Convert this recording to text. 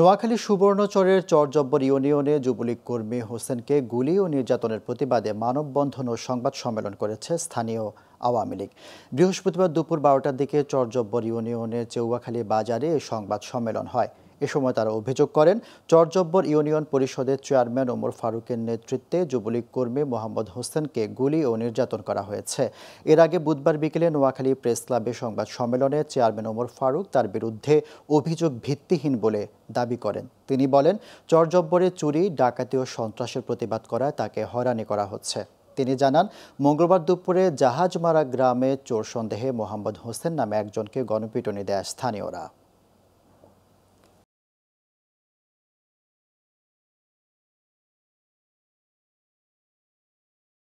নোয়াখালী সুবর্ণচরের চরজব্বর ইউনিয়নে যুবলীগ কর্মী হোসেনকে গুলি ও নির্যাতনের প্রতিবাদে মানববন্ধন ও সংবাদ সম্মেলন করেছে স্থানীয় আওয়ামী লীগ বৃহস্পতিবার দুপুর বারোটার দিকে চরজব্বর ইউনিয়নের চেউয়াখালী বাজারে সংবাদ সম্মেলন হয় এ সময় তারা অভিযোগ করেন চরজব্বর ইউনিয়ন পরিষদের চেয়ারম্যান ওমর ফারুকের নেতৃত্বে যুবলীগ কর্মী মোহাম্মদ হোসেনকে গুলি ও নির্যাতন করা হয়েছে এর আগে বুধবার বিকেলে নোয়াখালী প্রেস ক্লাবে সংবাদ সম্মেলনে চেয়ারম্যান ওমর ফারুক তার বিরুদ্ধে অভিযোগ ভিত্তিহীন বলে দাবি করেন তিনি বলেন চরজব্বরে চুরি ডাকাতি ও সন্ত্রাসের প্রতিবাদ করায় তাকে হয়রানি করা হচ্ছে তিনি জানান মঙ্গলবার দুপুরে জাহাজমারা গ্রামে চোর সন্দেহে মোহাম্মদ হোসেন নামে একজনকে গণপিটনি দেয় স্থানীয়রা